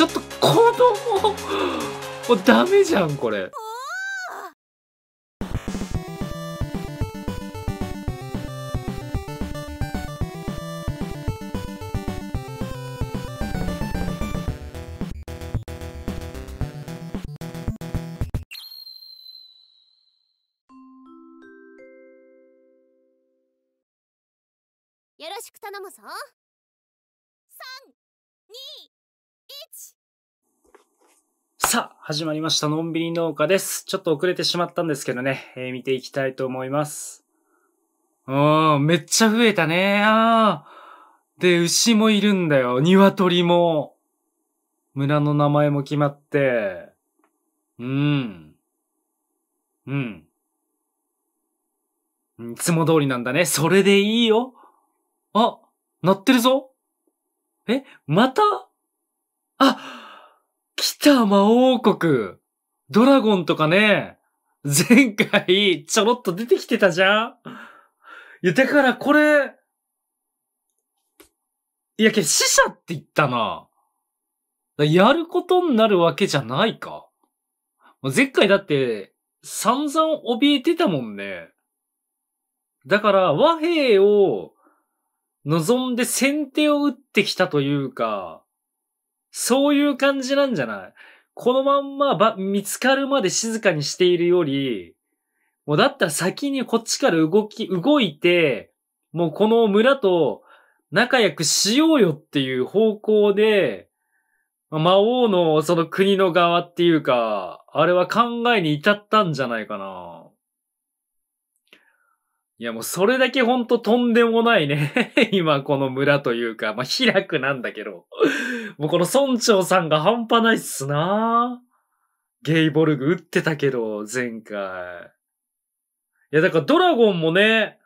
ちょっと子供もうダメじゃんこれ。始まりました。のんびり農家です。ちょっと遅れてしまったんですけどね、えー、見ていきたいと思います。あー、めっちゃ増えたねあー。で、牛もいるんだよ。鶏も。村の名前も決まって。うん。うん。いつも通りなんだね。それでいいよ。あ、鳴ってるぞ。え、またあ北魔王国。ドラゴンとかね、前回ちょろっと出てきてたじゃんいや、だからこれ、いや、け死者って言ったな。やることになるわけじゃないか。前回だって散々怯えてたもんね。だから和平を望んで先手を打ってきたというか、そういう感じなんじゃないこのまんまば、見つかるまで静かにしているより、もうだったら先にこっちから動き、動いて、もうこの村と仲良くしようよっていう方向で、魔王のその国の側っていうか、あれは考えに至ったんじゃないかな。いやもうそれだけほんととんでもないね。今この村というか、まあ、開くなんだけど。もうこの村長さんが半端ないっすなゲイボルグ撃ってたけど、前回。いやだからドラゴンもね、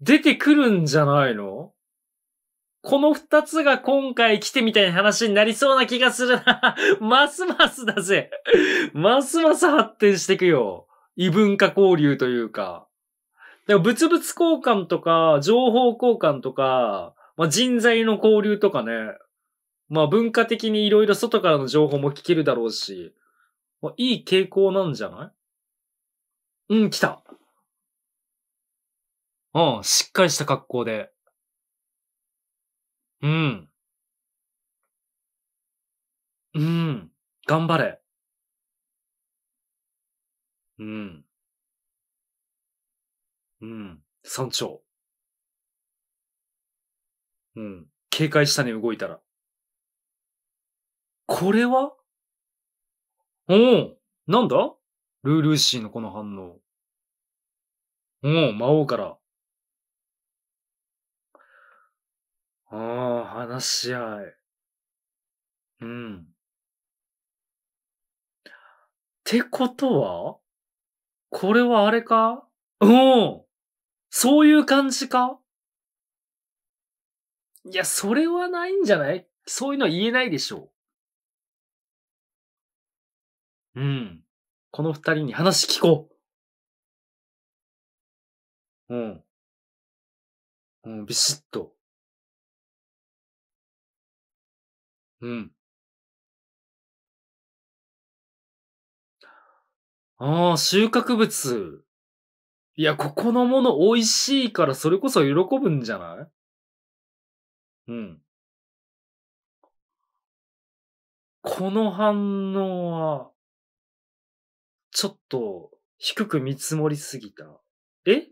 出てくるんじゃないのこの二つが今回来てみたいな話になりそうな気がするな。ますますだぜ。ますます発展してくよ。異文化交流というか。でも物々交換とか、情報交換とか、まあ、人材の交流とかね、まあ文化的にいろいろ外からの情報も聞けるだろうし、まあ、いい傾向なんじゃないうん、来た。うん、しっかりした格好で。うん。うん、頑張れ。うん。うん。山頂。うん。警戒したね、動いたら。これはおおなんだルールーシーのこの反応。おお魔王から。ああ、話し合い。うん。ってことはこれはあれかおおそういう感じかいや、それはないんじゃないそういうのは言えないでしょう。うん。この二人に話聞こう。うん。うん、ビシッと。うん。ああ、収穫物。いや、ここのもの美味しいからそれこそ喜ぶんじゃないうん。この反応は、ちょっと低く見積もりすぎた。え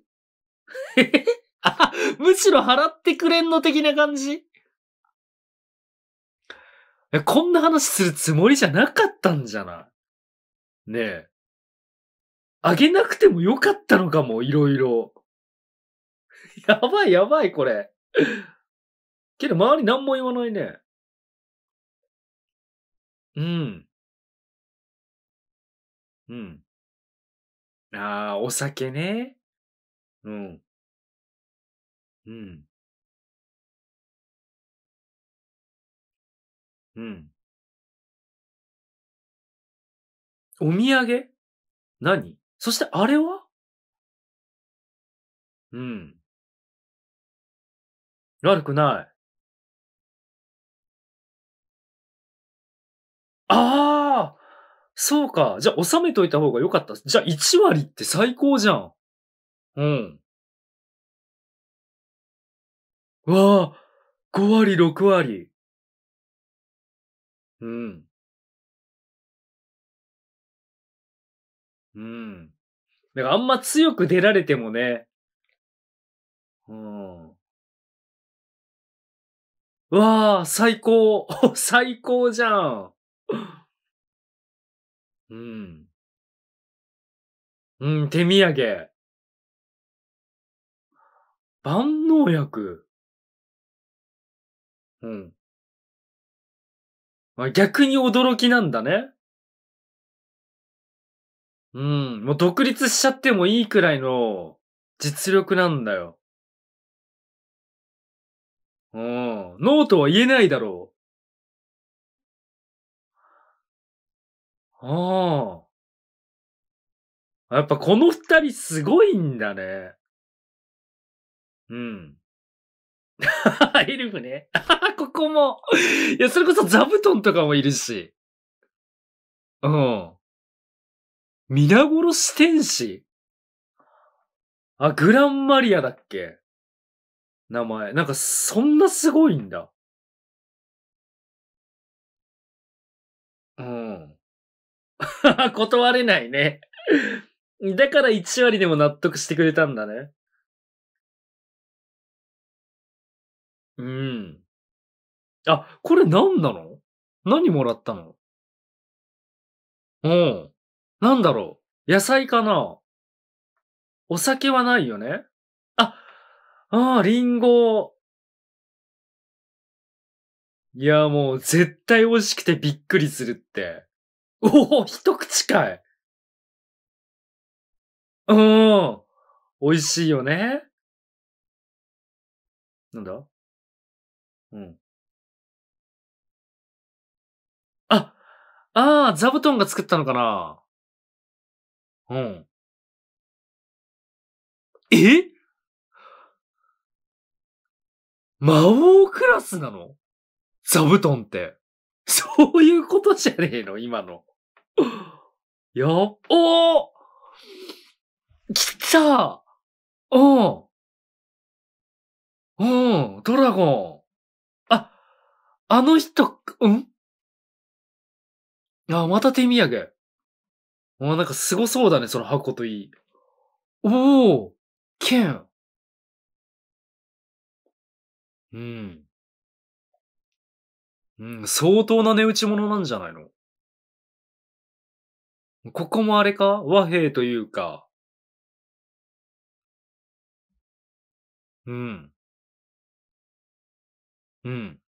あ、むしろ払ってくれんの的な感じこんな話するつもりじゃなかったんじゃないねえ。あげなくてもよかったのかも、いろいろ。やばいやばい、これ。けど周り何も言わないね。うん。うん。ああ、お酒ね。うん。うん。うん。お土産何そしてあれはうん。悪くない。ああそうか。じゃあ収めといた方が良かった。じゃあ1割って最高じゃん。うん。わあ、5割、6割。うん。うん。だからあんま強く出られてもね。うん。うわあ、最高 最高じゃんうん。うん、手土産。万能薬。うん。まあ、逆に驚きなんだね。うん、もう独立しちゃってもいいくらいの実力なんだよ。うん、ノーとは言えないだろう。ああ。やっぱこの二人すごいんだね。うん。エルフね。ここも。いや、それこそ座布団とかもいるし。うん。皆殺し天使あ、グランマリアだっけ名前。なんか、そんなすごいんだ。うん。断れないねだから1割でも納得してくれたんだね。うん。あ、これ何なの何もらったのうん。なんだろう野菜かなお酒はないよねあ、ああ、リンゴ。いや、もう絶対美味しくてびっくりするって。おお、一口かい。うん。美味しいよね。なんだうん。あ、ああ、座布団が作ったのかなうん。え魔王クラスなの座布団って。そういうことじゃねえの今の。やっお来たうんうん、ドラゴン。あ、あの人、うんあ、また手土産。あなんか凄そうだね、その箱といい。おお剣うん。うん、相当な値打ち物なんじゃないのここもあれか和平というか。うん。うん。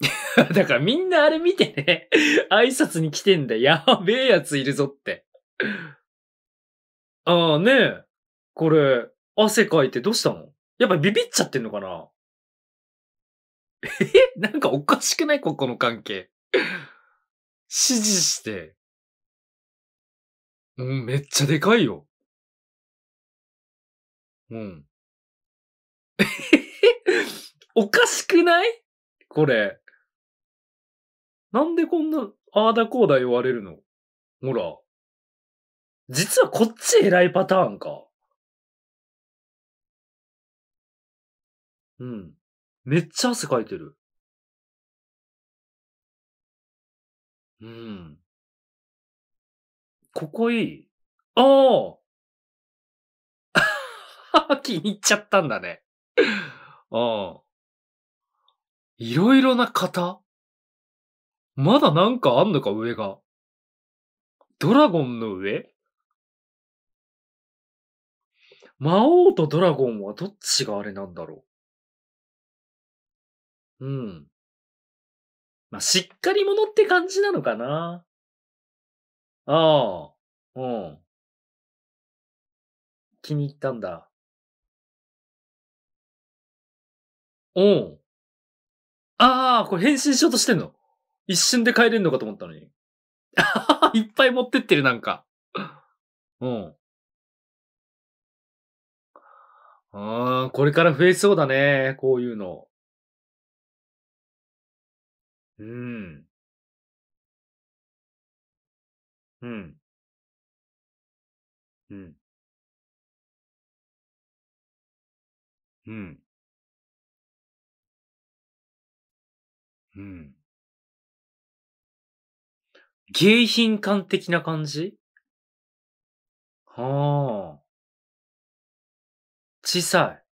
だからみんなあれ見てね、挨拶に来てんだ。やべえやついるぞって。ああねえ。これ、汗かいてどうしたのやっぱビビっちゃってんのかな えなんかおかしくないここの関係。指示して。うん、めっちゃでかいよ。うん。おかしくないこれ。なんでこんな、ああだこうだ言われるのほら。実はこっち偉いパターンか。うん。めっちゃ汗かいてる。うん。ここいい。ああ 気に入っちゃったんだね。ああ。いろいろな型まだなんかあんのか、上が。ドラゴンの上魔王とドラゴンはどっちがあれなんだろう。うん。まあ、しっかり者って感じなのかな。ああ、うん。気に入ったんだ。うん。ああ、これ変身しようとしてんの一瞬で帰れるのかと思ったのに。いっぱい持ってってる、なんか。うん。ああ、これから増えそうだね。こういうの。うん。うん。うん。うん。うん。迎賓館的な感じはあ。小さい。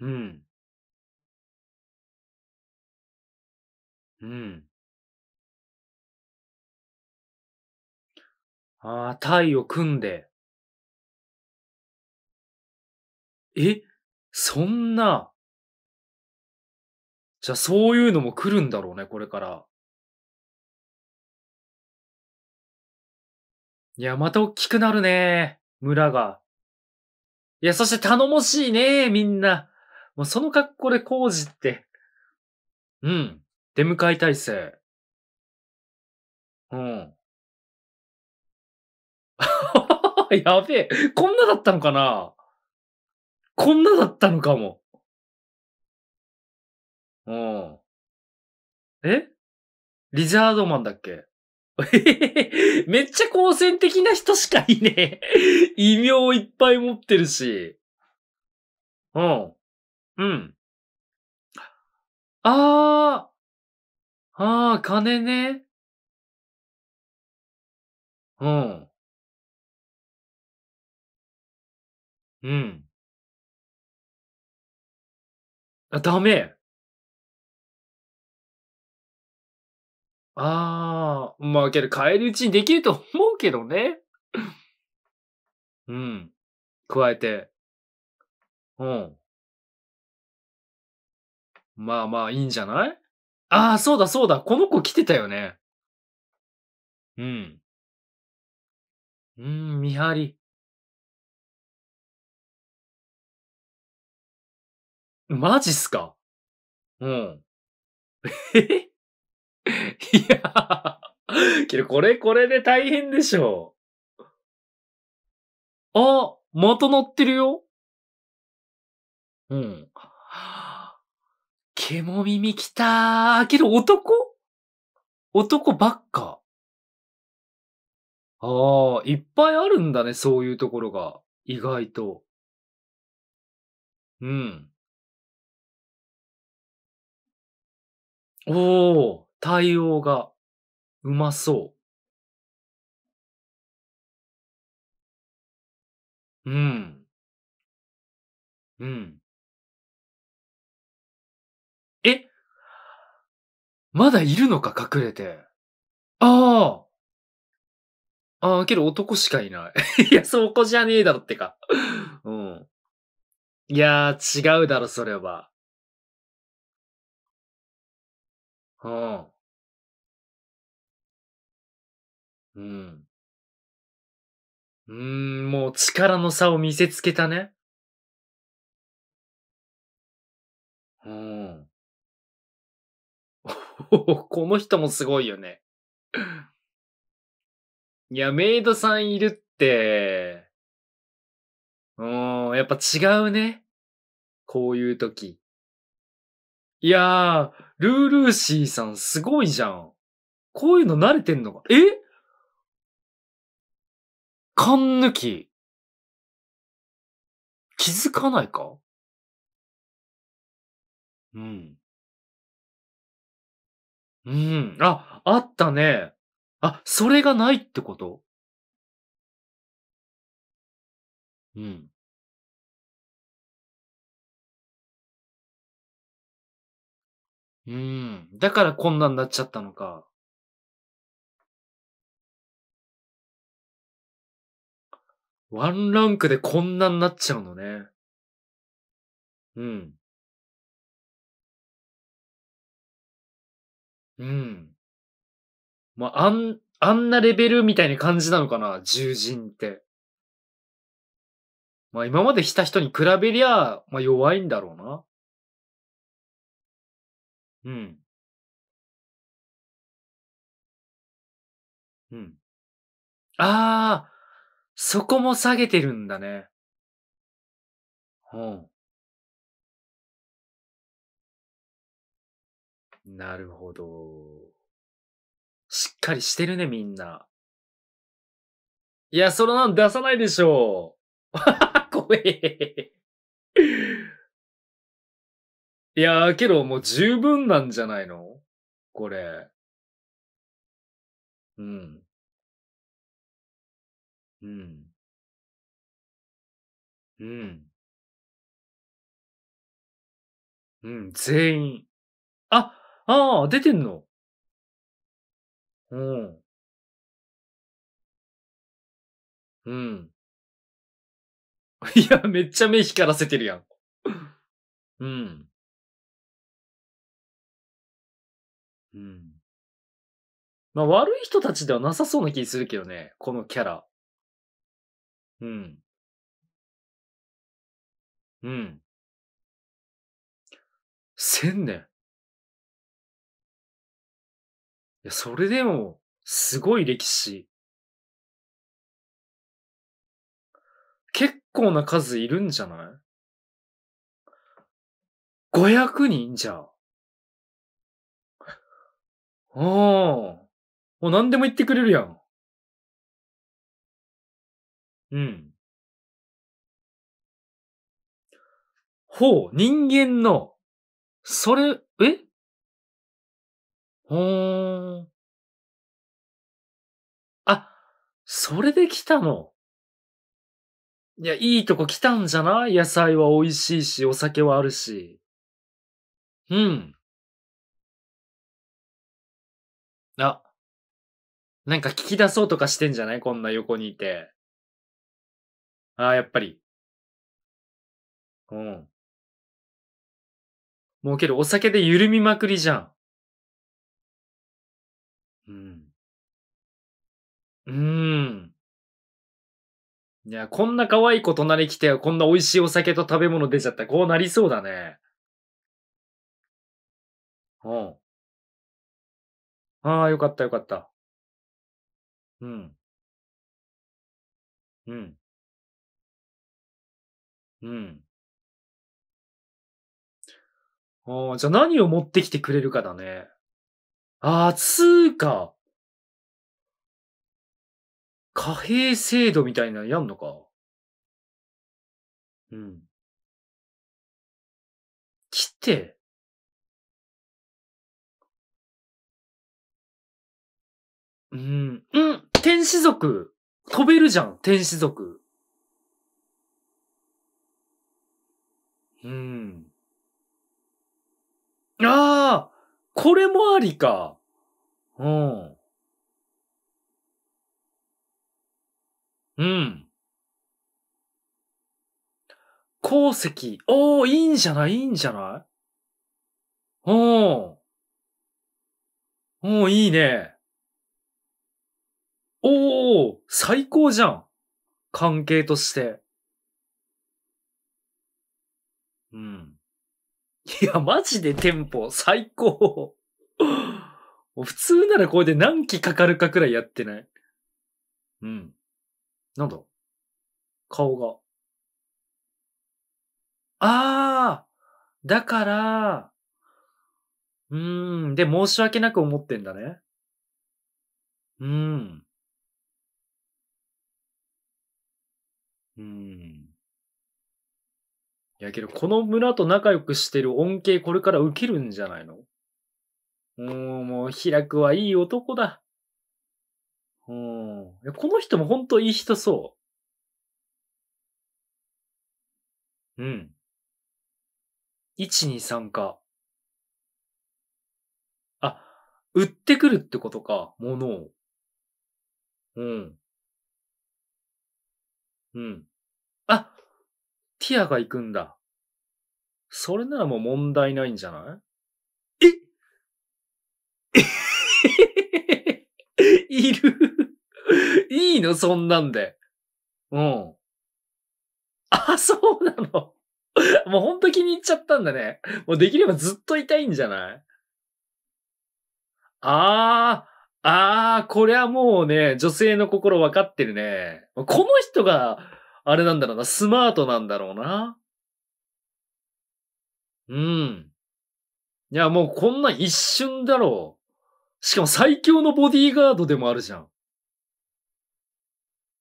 うん。うん。ああ、体を組んで。えそんな。じゃあそういうのも来るんだろうね、これから。いや、また大きくなるね。村が。いや、そして頼もしいね、みんな。もうその格好で工事って。うん。出迎え体制。うん。やべえ。こんなだったのかなこんなだったのかも。うん。えリザードマンだっけ めっちゃ好戦的な人しかいねえ異名をいっぱい持ってるし。うん。うん。ああ。ああ、金ね。うん。うん。あ、ダメ。ああ、まあけど帰りうちにできると思うけどね。うん。加えて。うん。まあまあいいんじゃないああ、そうだそうだ。この子来てたよね。うん。うん、見張り。マジっすかうん。えいや、けどこれこれで大変でしょう。あ、また乗ってるよ。うん。ケ モ耳きたー。けど男男ばっか。ああ、いっぱいあるんだね、そういうところが。意外と。うん。おお。対応がうまそう。うん。うん。えまだいるのか、隠れて。ああ。ああ、けど男しかいない。いや、そこじゃねえだろってか。うん。いやー、違うだろ、それは。うん。うん。うーん、もう力の差を見せつけたね。うーん。この人もすごいよね。いや、メイドさんいるって、うーん、やっぱ違うね。こういう時。いやー、ルールーシーさんすごいじゃん。こういうの慣れてんのか。え勘抜き、気づかないかうん。うん。あ、あったね。あ、それがないってことうん。うん。だからこんなになっちゃったのか。ワンランクでこんなになっちゃうのね。うん。うん。まあ、あん、あんなレベルみたいな感じなのかな、獣人って。まあ、今までした人に比べりゃ、まあ、弱いんだろうな。うん。うん。ああ、そこも下げてるんだね。うん。なるほど。しっかりしてるね、みんな。いや、そのなん出さないでしょう。怖え。いやー、けどもう十分なんじゃないのこれ。うん。うん。うん。うん、全員。あ、ああ、出てんの。うん。うん。いや、めっちゃ目光らせてるやん。うん。うん。ま、あ、悪い人たちではなさそうな気するけどね、このキャラ。うん。うん。千年。いや、それでも、すごい歴史。結構な数いるんじゃない ?500 人じゃあ。ああ。もう何でも言ってくれるやん。うん。ほう、人間の、それ、えほーん。あ、それで来たの。いや、いいとこ来たんじゃない野菜は美味しいし、お酒はあるし。うん。あ、なんか聞き出そうとかしてんじゃないこんな横にいて。ああ、やっぱり。うん。もうけどお酒で緩みまくりじゃん。うん。うーん。いや、こんな可愛い子隣来て、こんな美味しいお酒と食べ物出ちゃったら、こうなりそうだね。うん。ああ、よかったよかった。うん。うん。うん。ああ、じゃあ何を持ってきてくれるかだね。ああ、通貨。貨幣制度みたいなのやんのか。うん。来て。うん。うん。天使族。飛べるじゃん、天使族。うん。ああこれもありか。うん。うん。鉱石。おおいいんじゃないいいんじゃないおおおいいね。おお最高じゃん。関係として。うん。いや、マジでテンポ最高。普通ならこれで何期かかるかくらいやってない。うん。なんだ顔が。ああだから、うーん。で、申し訳なく思ってんだね。うーん。うーん。やけど、この村と仲良くしてる恩恵これから受けるんじゃないのもう、もう、開くはいい男だ。うん。この人もほんといい人そう。うん。1、2、3か。あ、売ってくるってことか、物を。うん。うん。あ、ティアが行くんだ。それならもう問題ないんじゃないえ いるいいのそんなんで。うん。あ、そうなのもうほんと気に入っちゃったんだね。もうできればずっといたいんじゃないああ、ああ、これはもうね、女性の心わかってるね。この人が、あれなんだろうな、スマートなんだろうな。うん。いや、もうこんな一瞬だろう。しかも最強のボディーガードでもあるじゃん。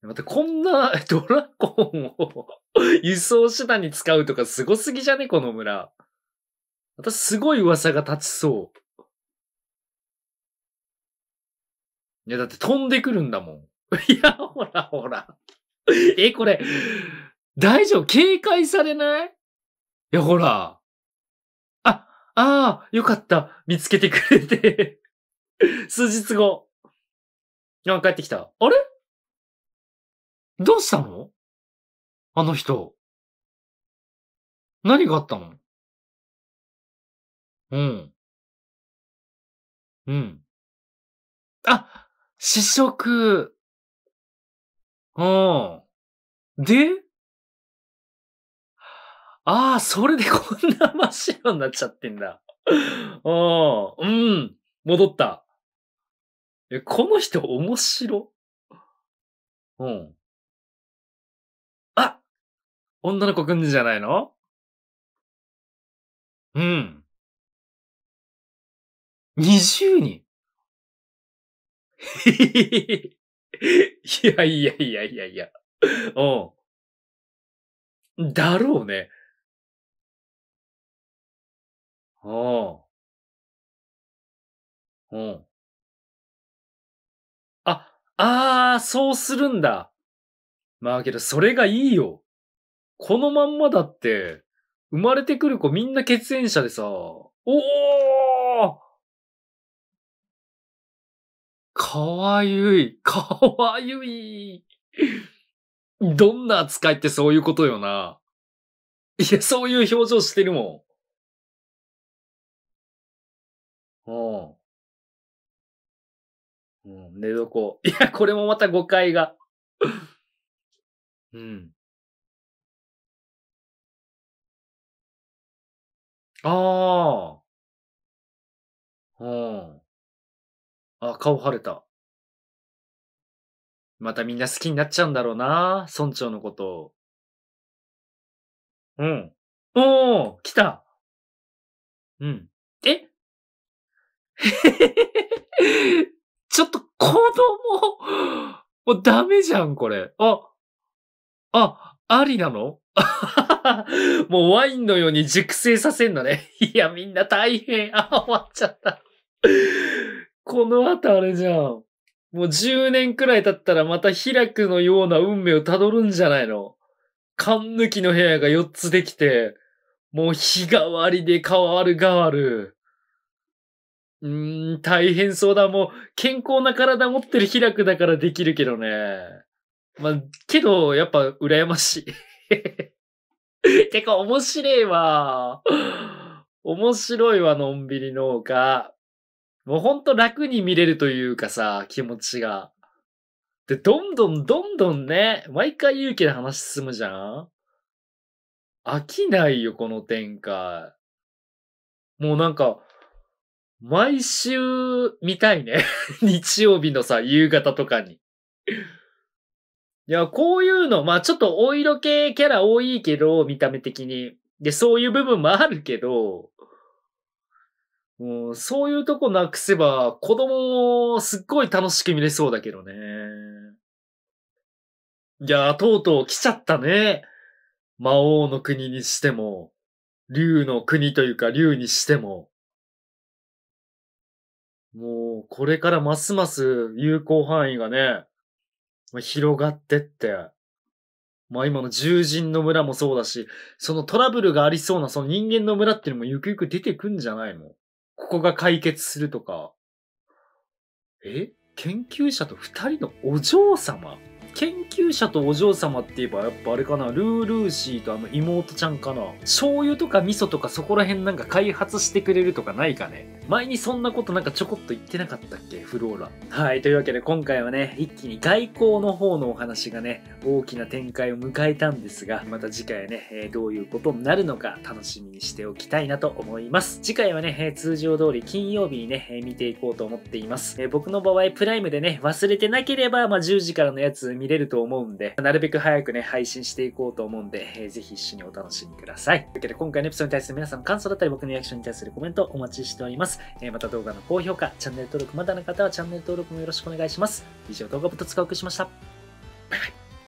またこんな ドラゴンを輸送手段に使うとかすごすぎじゃねこの村。またすごい噂が立ちそう。いや、だって飛んでくるんだもん。いや、ほらほら。え、これ、大丈夫警戒されないいや、ほら。ああ、よかった。見つけてくれて 数日後。あ、帰ってきた。あれどうしたのあの人。何があったのうん。うん。あ、試食。うん。でああ、それでこんな真っ白になっちゃってんだ。う ん、うん、戻った。え、この人面白うん。あ女の子くんじゃないのうん。20人 いやいやいやいやいや。うん。だろうね。ああ。うん。あ、ああ、そうするんだ。まあけど、それがいいよ。このまんまだって、生まれてくる子みんな血縁者でさ、おおかわゆい、かわゆ い。どんな扱いってそういうことよな。いや、そういう表情してるもん。うん。うん、寝床。いや、これもまた誤解が。うん。ああ。うん。あ、顔腫れた。またみんな好きになっちゃうんだろうな、村長のことを。うん。おお来たうん。ちょっと子供、もうダメじゃん、これ。あ、あ、ありなの もうワインのように熟成させんのね。いや、みんな大変。あ、終わっちゃった。この後あれじゃん。もう10年くらい経ったらまた開くのような運命をたどるんじゃないの缶抜きの部屋が4つできて、もう日替わりで変わる変わる。うーん、大変そうだ。もう、健康な体持ってるヒラクだからできるけどね。まあ、けど、やっぱ、羨ましい。結構面白いわ。面白いわ、のんびり農家。もうほんと楽に見れるというかさ、気持ちが。で、どんどんどんどんね、毎回勇気で話進むじゃん飽きないよ、この展開。もうなんか、毎週見たいね。日曜日のさ、夕方とかに。いや、こういうの、まあちょっとお色系キャラ多いけど、見た目的に。で、そういう部分もあるけど、うそういうとこなくせば、子供もすっごい楽しく見れそうだけどね。いや、とうとう来ちゃったね。魔王の国にしても、竜の国というか竜にしても。もう、これからますます有効範囲がね、広がってって、まあ今の獣人の村もそうだし、そのトラブルがありそうなその人間の村っていうのもゆくゆく出てくんじゃないのここが解決するとか。え研究者と二人のお嬢様研究者とお嬢様って言えばやっぱあれかな、ルールーシーとあの妹ちゃんかな。醤油とか味噌とかそこら辺なんか開発してくれるとかないかね。前にそんなことなんかちょこっと言ってなかったっけフローラ。はい、というわけで今回はね、一気に外交の方のお話がね、大きな展開を迎えたんですが、また次回ね、えどういうことになるのか楽しみにしておきたいなと思います。次回はね、え通常通り金曜日にね、え見ていこうと思っています。え僕の場合、プライムでね、忘れてなければ、まあ、10時からのやつ見見れると思うんで、なるべく早くね、配信していこうと思うんで、えー、ぜひ一緒にお楽しみください。というわけで今回のエピソードに対する皆さんの感想だったり、僕のリアクションに対するコメントお待ちしております。えー、また動画の高評価、チャンネル登録まだの方はチャンネル登録もよろしくお願いします。以上、動画部と使おうしました。バイバイ。